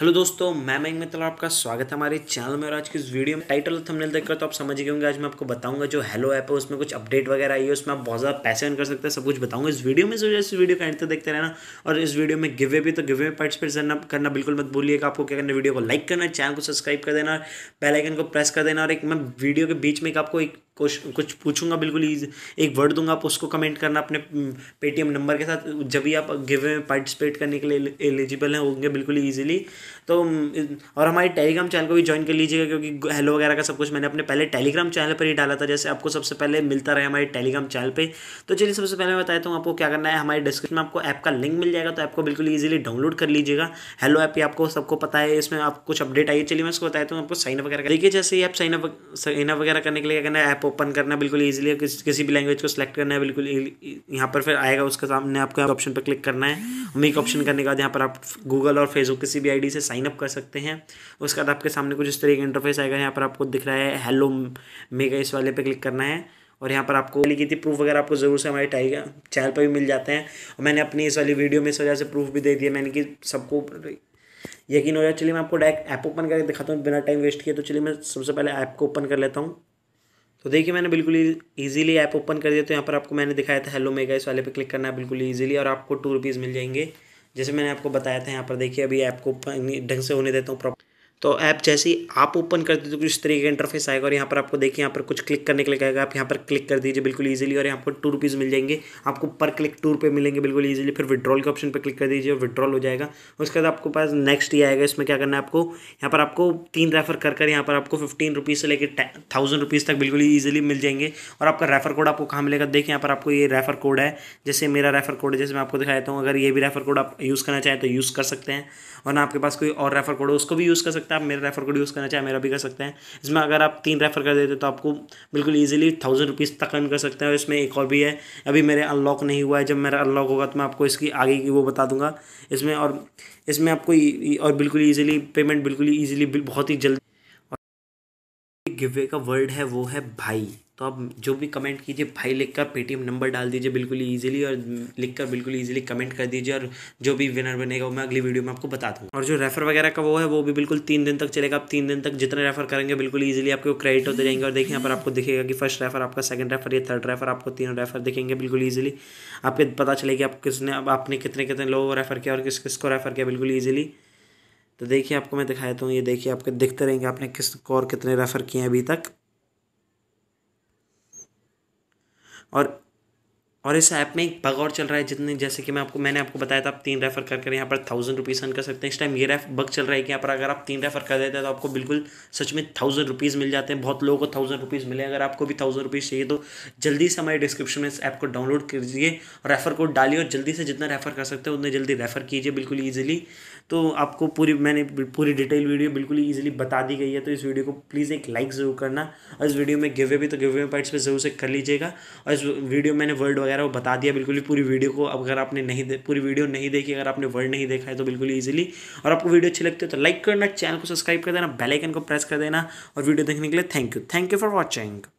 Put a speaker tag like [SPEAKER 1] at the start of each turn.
[SPEAKER 1] hello दोस्तों मैं मयंक मित्र आपका स्वागत है हमारे चैनल में और आज की इस वीडियो में टाइटल थंबनेल देखकर तो आप समझ गए होंगे आज मैं आपको बताऊंगा जो हेलो ऐप है उसमें कुछ अपडेट वगैरह आई है उसमें आप बहुत ज़्यादा पैसे अर्न कर सकते हैं सब कुछ बताऊंगा इस वीडियो में इस वजह वीडियो का एंड देखते रहना और इस वीडियो में गिवे भी तो गिवे में पार्टिसिपेट करना करना बिल्कुल मत भूलिएगा आपको क्या करना वीडियो को लाइक करना चैनल को सब्सक्राइब कर देना बेलाइकन को प्रेस कर देना और एक मैं वीडियो के बीच में एक आपको एक कुछ कुछ पूछूंगा बिल्कुल ईज एक वर्ड दूंगा आप उसको कमेंट करना अपने पेटीएम हम्म, नंबर के साथ जब भी आप गिवे में पार्टिसिपेट करने के लिए एलिजिबल हैं होंगे बिल्कुल ईजिली तो हम्म, और हमारे टेलीग्राम चैनल को भी ज्वाइन कर लीजिएगा क्योंकि हेलो वगैरह का सब कुछ मैंने अपने पहले टेलीग्राम चैनल पर ही डाला था जैसे आपको सबसे पहले मिलता रहे हमारे टेलीग्राम चैनल पर तो चलिए सबसे पहले मैं बताया हूँ आपको क्या करना है हमारे डिस्क्रिप्शन में आपको ऐप का लिंक मिल जाएगा तो ऐप को बिल्कुल ईजिली डाउनलोड कर लीजिएगा हेलो ऐप आपको सबको पता है इसमें आप कुछ अपडेट आइए चलिए मैं उसको बताया हूँ आपको साइन अप वगैरह देखिए जैसे ही आप साइन अप साइन अप वगैरह करने के लिए क्या करना है ऐप ओपन करना बिल्कुल ईजिली किस, किसी भी लैंग्वेज को सिलेक्ट करना है बिल्कुल e, e, यहाँ पर फिर आएगा उसके सामने आपको ऑप्शन पर क्लिक करना है मेक ऑप्शन करने के बाद यहाँ पर आप गूगल और फेसबुक किसी भी आईडी से साइन अप कर सकते हैं उसके बाद आपके सामने कुछ इस तरह का इंटरफेस आएगा यहाँ पर आपको दिख रहा है हेलो मेगा इस वाले पर क्लिक करना है और यहाँ पर आपको लिखी थी प्रूफ वगैरह आपको जरूर से हमारे टाइगर चैनल पर भी मिल जाते हैं और मैंने अपनी इस वाली वीडियो में इस वजह से प्रूफ भी दे दिया मैंने कि सबको यकीन हो जाए चलिए मैं आपको डायरेक्ट ऐप ओपन करके दिखाता हूँ बिना टाइम वेस्ट किए तो चलिए मैं सबसे पहले ऐप को ओपन कर लेता हूँ तो देखिए मैंने बिल्कुल ईजिली ऐप ओपन कर दिया तो यहाँ पर आपको मैंने दिखाया था हेलो मेगा इस वाले पे क्लिक करना है बिल्कुल इजीली और आपको टू रुपीज़ मिल जाएंगे जैसे मैंने आपको बताया था यहाँ पर देखिए अभी ऐप को ढंग से होने देता हूँ प्रॉपर तो ऐप जैसे ही आप ओपन करते हो तो इस तरीके का इंटरफेस आएगा और यहाँ पर आपको देखिए यहाँ पर कुछ क्लिक करने के लिए कहेगा आप यहाँ पर क्लिक कर दीजिए बिल्कुल ईजिली और यहाँ पर टू रुपीज़ मिल जाएंगे आपको पर क्लिक टू रुपये मिलेंगे बिल्कुल ईजिली फिर विड्रॉल के ऑप्शन पर क्लिक कर दीजिए और विड्रॉल हो जाएगा उसके बाद आपके पास नेक्स्ट ये आएगा इसमें क्या करना है आपको यहाँ पर आपको तीन रेफर कर कर यहाँ पर आपको फिफ्टीन रुपीज़ से लेकर थाउजेंड रुपीज़ तक बिल्कुल ईजिली मिल जाएंगे और आपका रेफर कोड आपको कहाँ मिलेगा देखिए यहाँ पर आपको ये रेफर कोड है जैसे मेरा रेफर कोड है जैसे मैं आपको दिखाता हूँ अगर ये भी रेफर कोड आप यूज़ करना चाहें तो यूज़ कर सकते हैं और ना आपके पास कोई और रेफर कोड है उसको भी यूज़ कर सकते सकते हैं आप मेरा रेफर कोड यूज़ करना चाहे मेरा भी कर सकते हैं इसमें अगर आप तीन रेफर कर देते तो आपको बिल्कुल ईजिली थाउजेंड रुपीज़ तक अर्न कर सकते हैं और इसमें एक और भी है अभी मेरे अनलॉक नहीं हुआ है जब मेरा अनलॉक होगा तो मैं आपको इसकी आगे की वो बता दूंगा इसमें और इसमें आपको और बिल्कुल ईजिली पेमेंट बिल्कुल ईजिली बहुत ही जल्दी गिवे का वर्ड है वो है भाई तो आप जो भी कमेंट कीजिए भाई लिखकर पेटीएम नंबर डाल दीजिए बिल्कुल ईजिली और लिखकर बिल्कुल ईजिली कमेंट कर दीजिए और जो भी विनर बनेगा वो मैं अगली वीडियो में आपको बता दूँ और जो रेफर वगैरह का वो है वो भी बिल्कुल तीन दिन तक चलेगा आप तीन दिन तक जितने रेफर करेंगे बिल्कुल ईजिली आपको क्रेडिट होते जाएंगे और देखिए यहाँ पर आपको दिखेगा कि फर्स्ट रेफर आपका सेकंड रेफर या थर्ड रेफर आपको तीनों रेफर दिखेंगे बिल्कुल ईजिली आपके पता चलेगी आप किसने आपने कितने कितने लोगों को रेफर किया और किस किस को रेफर किया बिल्कुल ईजिली तो देखिए आपको मैं दिखाया हूँ ये देखिए आपके दिखते रहेंगे आपने किस को और कितने रेफ़र किए हैं अभी तक और और इस ऐप में एक बग और चल रहा है जितने जैसे कि मैं आपको मैंने आपको बताया था आप तीन रेफर कर कर यहाँ पर थाउजेंड रुपीज़ अर्न कर सकते हैं इस टाइम ये रेफ बग चल रहा है कि यहाँ पर अगर आप तीन रेफर कर देते हैं तो आपको बिल्कुल सच में थाउजेंड रुपीज़ मिल जाते हैं बहुत लोगों को थाउजेंड रुपीज़ मिले अगर आपको भी थाउजेंड रुपीज़ चाहिए तो जल्दी से हमारे डिस्क्रिप्शन में इस ऐप को डाउनलोड कीजिए रेफर कोड डालिए और जल्दी से जितना रेफर कर सकते हैं उतने जल्दी रेफर कीजिए बिल्कुल ईजिली तो आपको पूरी मैंने पूरी डिटेल वीडियो बिल्कुल ईजिली बता दी गई है तो इस वीडियो को प्लीज़ एक लाइक ज़रूर करना और इस वीडियो में गिवे भी तो गिवे पर ज़रूर से कर लीजिएगा और इस वीडियो मैंने वर्ल्ड वगैरह रहा वो बता दिया बिल्कुल ही पूरी वीडियो को अब अगर आपने नहीं पूरी वीडियो नहीं देखी अगर आपने वर्ड नहीं देखा है तो बिल्कुल ईजिली और आपको वीडियो अच्छी लगती है तो लाइक करना चैनल को सब्सक्राइब कर देना बेलाइकन को प्रेस कर देना और वीडियो देखने के लिए thank you thank you for watching